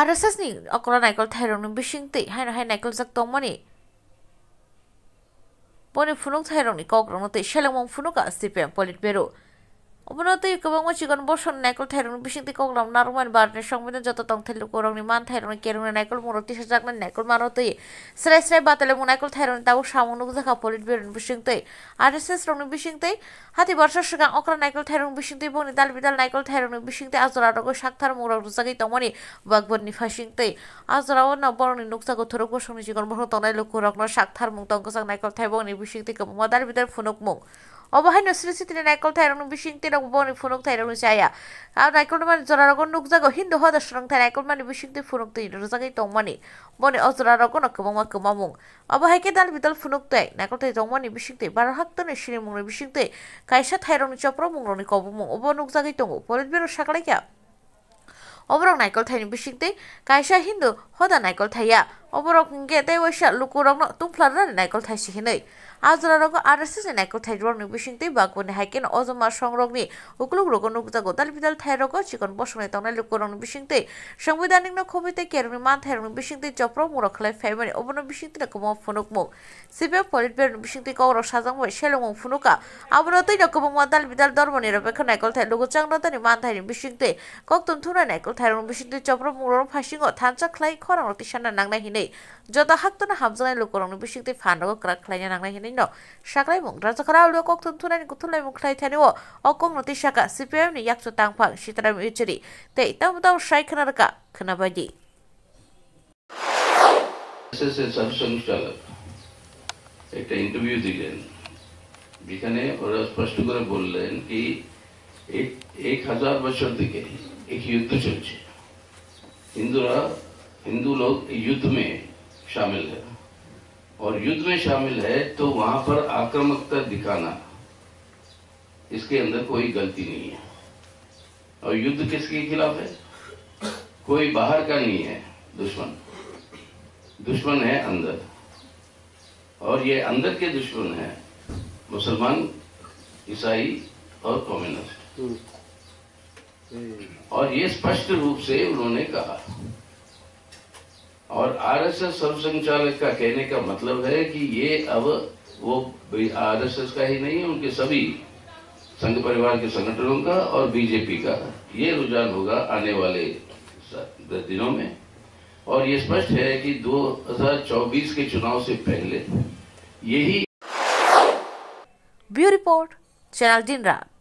RSSની અકોલાનાઇકલ થાઇરોનું બિશિંગતી tong હાઈનાઇકલ જગતોમની ni funuk thairong ni kok rong te shalom mong ka sipian polit beru 오브너드 그방은 지건 보선 나이클 테르는 비싱티 꼭람 나루만 바르네 성민은 저도 덩텔루 고롱니 만 테르는 게르는 나이클 모로티 시작는 나이클 마로티 스레스레 바텔레 문 나이클 테르는 따고 샤무누 자카 폴릿 베르는 비싱티 아르세스 롱니 비싱티 하티 버서 시간 오크라 나이클 테르는 비싱티 보니 달비달 나이클 테르는 비싱티 아즈라르고 샥타르 모로 루자기 덩머니 박버니 파싱티 아즈라오 나버니 녹사고 토르고 성니 지건 보선 덩나이 루코럭너 샥타르 뭉 덩거상 나이클 테보니 비싱티 그뭐 달비달 푸녹 뭉 অবহাই নসিলিসি তিনি নাইকল থাইরং বিশিং তিন বনি ফুনুক থাইরং চাইয়া আর নাইকল মানে নুক জাগ হিন্দু হদ সরং থাই নাইকল মানে বিশিং তিন ফুনুক তিন রোজাগে টংমানি বনি অজরারগন অকবং অকমামুং অবহাইকে দাল বিদল ফুনুক তাই নাইকল থাই টংমানি বিশিং তিন বারো হাক তনে শিরে মুংরে বিশিং তিন কাইসা থাইরং চপ্র কব কবুমুং অব নুক নুকজাগে টং পলিত বেরো সাকলাইকা অবরং নাইকল থাইনি বিশিং তিন কাইসা হিন্দু হদা নাইকল থাইয়া oborok hingke tei waisa lukurok no tungflanani naikol thai sihinui ajlarok RSS ni naikol thai rok ni bising tei bakuni haike no ojoma songrok ni ukuluk rok nukjago tal bidal thai rok chikon bosongai tongnai lukurok ni bising tei সংবিধানিক no khobite kerong ni man thai rok ni bising tei joprok murok khlai phaimani obono bising tei komo phunuk muk sibe politber ni bising tei kokorok sajang bai shelong phunuka abono tei no komo madal bidal dormo ni ropekha naikol thai lukuchang no tani man thai ni bising tei koktum thuna naikol thai rok ni bising tei joprok murok phasingo thancha khlai khorang rok tisana nangnai hinei 때 저다 학도는 함성의 로꼬롱 비식대 판로고 그라클라냐 낭랑히는요 샤클라이 몽드라서 그라울로 꼭 튼튼한 구툴라이 몽클라이 타니워 어꽁 로티 샤카 CPM니 약수 땅팡 시드라미 유치리 때 이따무다우 샤이크나르가 그나바디 একটা interview দিলেন যেখানে ওরা স্পষ্ট করে বললেন কি এক হাজার বছর থেকে এক যুদ্ধ চলছে হিন্দুরা हिंदू लोग युद्ध में शामिल है और युद्ध में शामिल है तो वहां पर आक्रामकता दिखाना इसके अंदर कोई गलती नहीं है और युद्ध किसके खिलाफ है कोई बाहर का नहीं है दुश्मन दुश्मन है अंदर और ये अंदर के दुश्मन है मुसलमान ईसाई और कम्युनिस्ट हम्म। हम्म। और ये स्पष्ट रूप से उन्होंने कहा और आरएसएस संचालक का कहने का मतलब है कि ये अब वो आरएसएस का ही नहीं है उनके सभी संघ परिवार के संगठनों का और बीजेपी का ये रुझान होगा आने वाले दिनों में और ये स्पष्ट है कि 2024 के चुनाव से पहले यही ब्यू रिपोर्ट चैनल दिन रात